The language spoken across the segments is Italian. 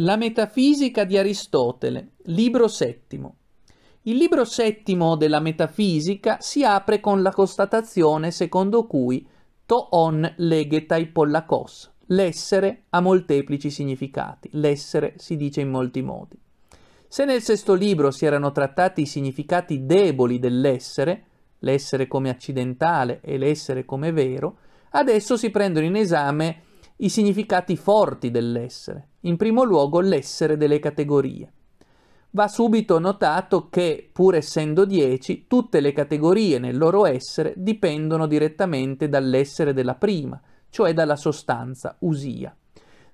La metafisica di Aristotele, libro settimo. Il libro settimo della metafisica si apre con la constatazione secondo cui to on legetai pollakos, l'essere ha molteplici significati, l'essere si dice in molti modi. Se nel sesto libro si erano trattati i significati deboli dell'essere, l'essere come accidentale e l'essere come vero, adesso si prendono in esame i significati forti dell'essere, in primo luogo l'essere delle categorie. Va subito notato che, pur essendo dieci, tutte le categorie nel loro essere dipendono direttamente dall'essere della prima, cioè dalla sostanza, usia.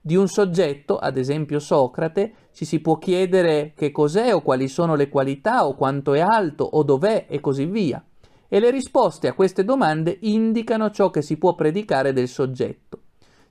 Di un soggetto, ad esempio Socrate, ci si può chiedere che cos'è o quali sono le qualità o quanto è alto o dov'è e così via. E le risposte a queste domande indicano ciò che si può predicare del soggetto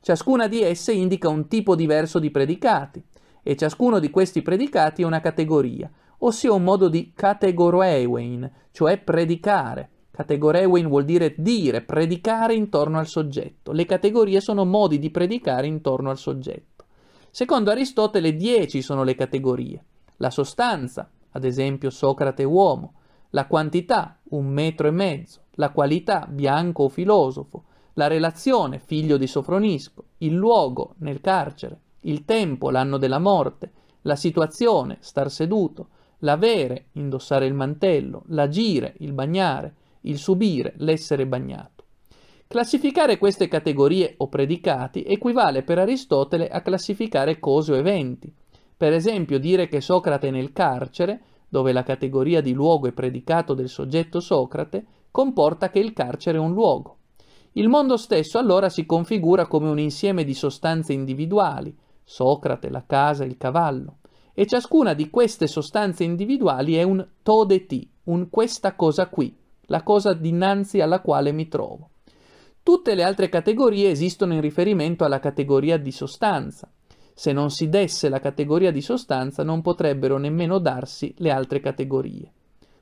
Ciascuna di esse indica un tipo diverso di predicati e ciascuno di questi predicati è una categoria, ossia un modo di categoreuein, cioè predicare. Categoreuein vuol dire dire, predicare intorno al soggetto. Le categorie sono modi di predicare intorno al soggetto. Secondo Aristotele dieci sono le categorie. La sostanza, ad esempio Socrate uomo, la quantità, un metro e mezzo, la qualità, bianco o filosofo, la relazione, figlio di Sofronisco, il luogo, nel carcere, il tempo, l'anno della morte, la situazione, star seduto, l'avere, indossare il mantello, l'agire, il bagnare, il subire, l'essere bagnato. Classificare queste categorie o predicati equivale per Aristotele a classificare cose o eventi. Per esempio dire che Socrate è nel carcere, dove la categoria di luogo è predicato del soggetto Socrate, comporta che il carcere è un luogo. Il mondo stesso allora si configura come un insieme di sostanze individuali, Socrate, la casa, il cavallo, e ciascuna di queste sostanze individuali è un to de ti, un questa cosa qui, la cosa dinanzi alla quale mi trovo. Tutte le altre categorie esistono in riferimento alla categoria di sostanza. Se non si desse la categoria di sostanza non potrebbero nemmeno darsi le altre categorie.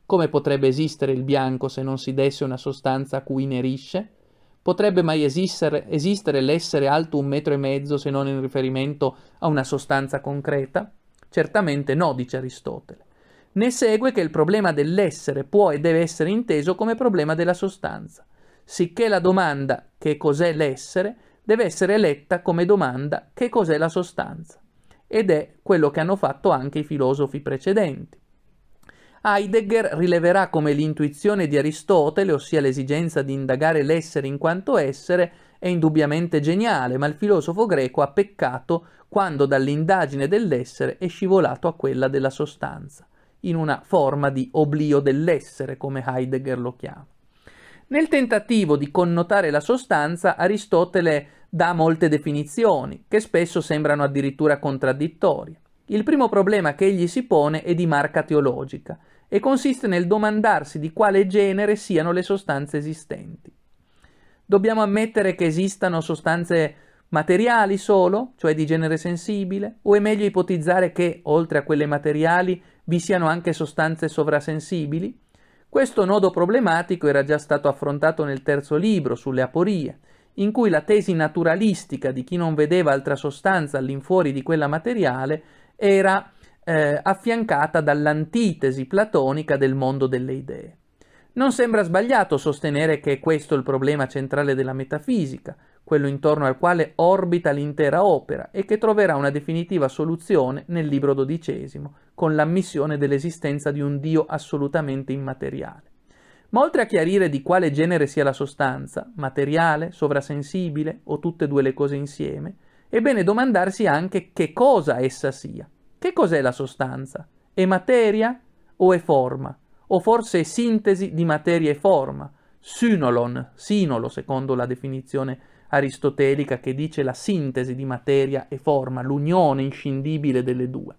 Come potrebbe esistere il bianco se non si desse una sostanza a cui inerisce? Potrebbe mai esistere, esistere l'essere alto un metro e mezzo se non in riferimento a una sostanza concreta? Certamente no, dice Aristotele. Ne segue che il problema dell'essere può e deve essere inteso come problema della sostanza, sicché la domanda che cos'è l'essere deve essere letta come domanda che cos'è la sostanza. Ed è quello che hanno fatto anche i filosofi precedenti. Heidegger rileverà come l'intuizione di Aristotele, ossia l'esigenza di indagare l'essere in quanto essere, è indubbiamente geniale, ma il filosofo greco ha peccato quando dall'indagine dell'essere è scivolato a quella della sostanza, in una forma di oblio dell'essere, come Heidegger lo chiama. Nel tentativo di connotare la sostanza, Aristotele dà molte definizioni, che spesso sembrano addirittura contraddittorie. Il primo problema che egli si pone è di marca teologica e consiste nel domandarsi di quale genere siano le sostanze esistenti. Dobbiamo ammettere che esistano sostanze materiali solo, cioè di genere sensibile, o è meglio ipotizzare che, oltre a quelle materiali, vi siano anche sostanze sovrasensibili? Questo nodo problematico era già stato affrontato nel terzo libro, sulle aporie, in cui la tesi naturalistica di chi non vedeva altra sostanza all'infuori di quella materiale era eh, affiancata dall'antitesi platonica del mondo delle idee. Non sembra sbagliato sostenere che questo è il problema centrale della metafisica, quello intorno al quale orbita l'intera opera e che troverà una definitiva soluzione nel libro dodicesimo, con l'ammissione dell'esistenza di un Dio assolutamente immateriale. Ma oltre a chiarire di quale genere sia la sostanza, materiale, sovrasensibile o tutte e due le cose insieme, è bene domandarsi anche che cosa essa sia che cos'è la sostanza? È materia o è forma? O forse è sintesi di materia e forma? Synolon, sinolo secondo la definizione aristotelica che dice la sintesi di materia e forma, l'unione inscindibile delle due.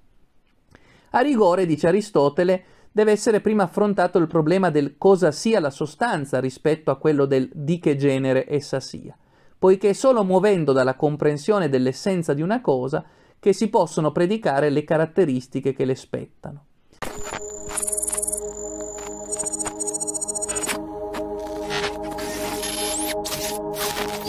A rigore, dice Aristotele, deve essere prima affrontato il problema del cosa sia la sostanza rispetto a quello del di che genere essa sia, poiché solo muovendo dalla comprensione dell'essenza di una cosa che si possono predicare le caratteristiche che le spettano.